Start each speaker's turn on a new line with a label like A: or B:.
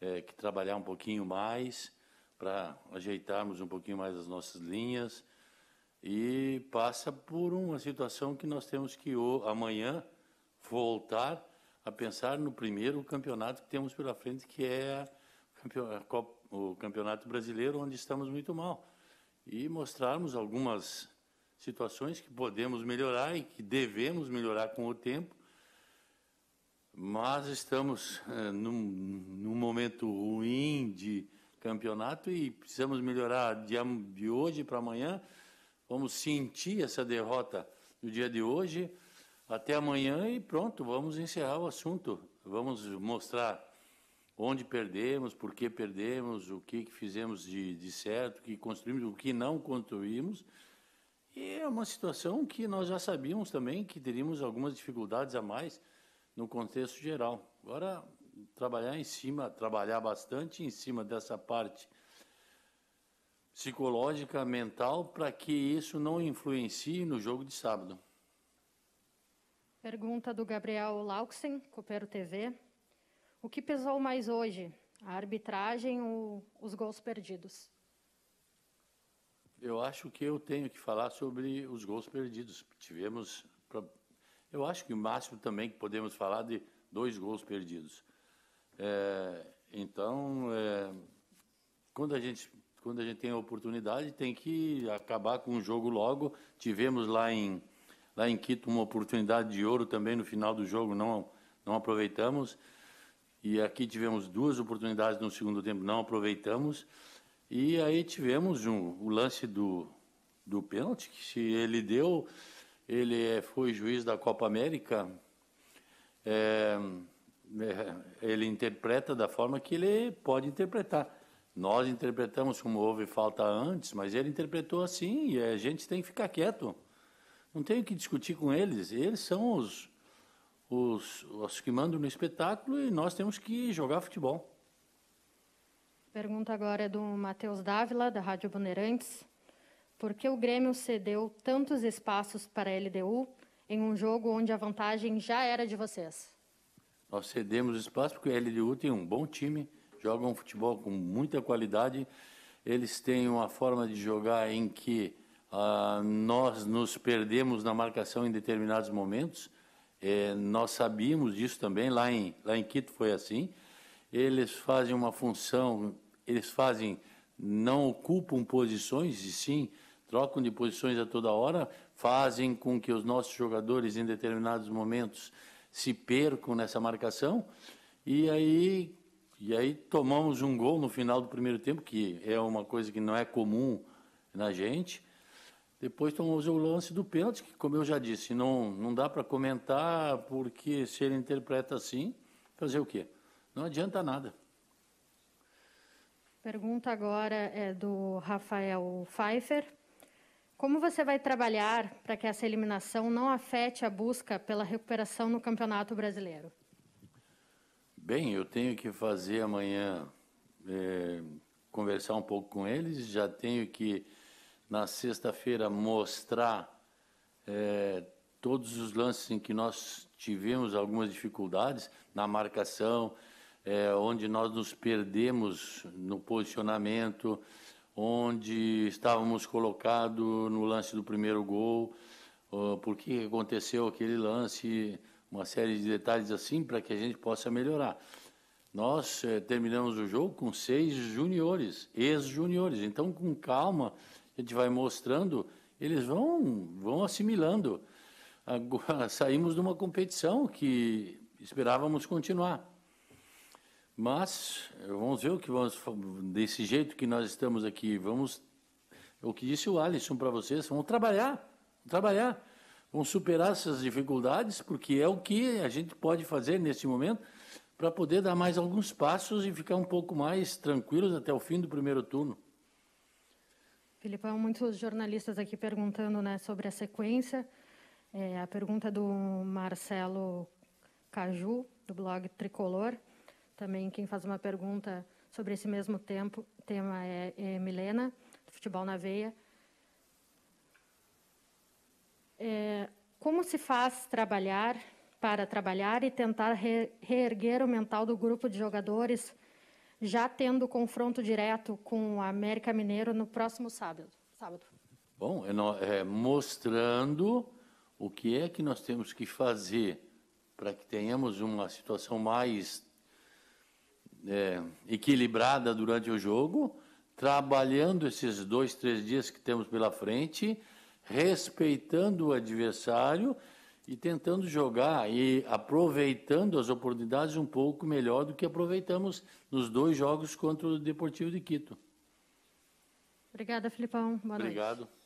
A: é, que trabalhar um pouquinho mais para ajeitarmos um pouquinho mais as nossas linhas e passa por uma situação que nós temos que amanhã voltar a pensar no primeiro campeonato que temos pela frente, que é o Campeonato Brasileiro, onde estamos muito mal. E mostrarmos algumas situações que podemos melhorar e que devemos melhorar com o tempo mas estamos é, num, num, momento ruim de campeonato e precisamos melhorar de, de hoje para amanhã. Vamos sentir essa derrota no dia de hoje. Até amanhã e pronto, vamos encerrar o assunto. Vamos mostrar onde perdemos, por que perdemos, o que, que fizemos de, de certo, o que construímos, o que não construímos. E é uma situação que nós já sabíamos também que teríamos algumas dificuldades a mais no contexto geral. Agora, trabalhar em cima, trabalhar bastante em cima dessa parte psicológica, mental, para que isso não influencie no jogo de sábado.
B: Pergunta do Gabriel Lauksen Copero TV. O que pesou mais hoje? A arbitragem ou os gols perdidos?
A: Eu acho que eu tenho que falar sobre os gols perdidos. Tivemos, eu acho que o máximo também que podemos falar de dois gols perdidos. É, então, é, quando, a gente, quando a gente tem a oportunidade, tem que acabar com o jogo logo. Tivemos lá em, lá em Quito uma oportunidade de ouro também no final do jogo, não, não aproveitamos. E aqui tivemos duas oportunidades no segundo tempo, não aproveitamos. E aí tivemos um, o lance do, do pênalti, que se ele deu ele é, foi juiz da Copa América, é, é, ele interpreta da forma que ele pode interpretar. Nós interpretamos como houve falta antes, mas ele interpretou assim e a gente tem que ficar quieto. Não tem que discutir com eles. Eles são os, os, os que mandam no espetáculo e nós temos que jogar futebol.
B: Pergunta agora é do Matheus Dávila, da Rádio Bandeirantes. Por que o Grêmio cedeu tantos espaços para a LDU em um jogo onde a vantagem já era de vocês?
A: Nós cedemos espaço porque a LDU tem um bom time, joga um futebol com muita qualidade. Eles têm uma forma de jogar em que ah, nós nos perdemos na marcação em determinados momentos. É, nós sabíamos disso também, lá em, lá em Quito foi assim. Eles fazem uma função, eles fazem, não ocupam posições, e sim trocam de posições a toda hora, fazem com que os nossos jogadores, em determinados momentos, se percam nessa marcação. E aí, e aí tomamos um gol no final do primeiro tempo, que é uma coisa que não é comum na gente. Depois tomamos o lance do pênalti, que, como eu já disse, não, não dá para comentar, porque se ele interpreta assim, fazer o quê? Não adianta nada.
B: Pergunta agora é do Rafael Pfeiffer. Como você vai trabalhar para que essa eliminação não afete a busca pela recuperação no Campeonato Brasileiro?
A: Bem, eu tenho que fazer amanhã é, conversar um pouco com eles. Já tenho que na sexta-feira mostrar é, todos os lances em que nós tivemos algumas dificuldades na marcação, é, onde nós nos perdemos no posicionamento onde estávamos colocados no lance do primeiro gol, por que aconteceu aquele lance, uma série de detalhes assim para que a gente possa melhorar. Nós eh, terminamos o jogo com seis juniores, ex-juniores. Então, com calma, a gente vai mostrando, eles vão, vão assimilando. Agora, saímos de uma competição que esperávamos continuar. Mas vamos ver o que vamos desse jeito que nós estamos aqui, vamos é o que disse o Alisson para vocês, vamos trabalhar, trabalhar, vamos superar essas dificuldades, porque é o que a gente pode fazer nesse momento para poder dar mais alguns passos e ficar um pouco mais tranquilos até o fim do primeiro turno.
B: Filipão, muitos jornalistas aqui perguntando né, sobre a sequência. É, a pergunta do Marcelo Caju, do blog Tricolor. Também quem faz uma pergunta sobre esse mesmo tempo, tema é, é Milena, do Futebol na Veia. É, como se faz trabalhar para trabalhar e tentar re, reerguer o mental do grupo de jogadores, já tendo confronto direto com o América Mineiro no próximo sábado? sábado?
A: Bom, é, é mostrando o que é que nós temos que fazer para que tenhamos uma situação mais é, equilibrada durante o jogo, trabalhando esses dois, três dias que temos pela frente, respeitando o adversário e tentando jogar e aproveitando as oportunidades um pouco melhor do que aproveitamos nos dois jogos contra o Deportivo de Quito.
B: Obrigada, Filipão. Boa
A: Obrigado. Noite.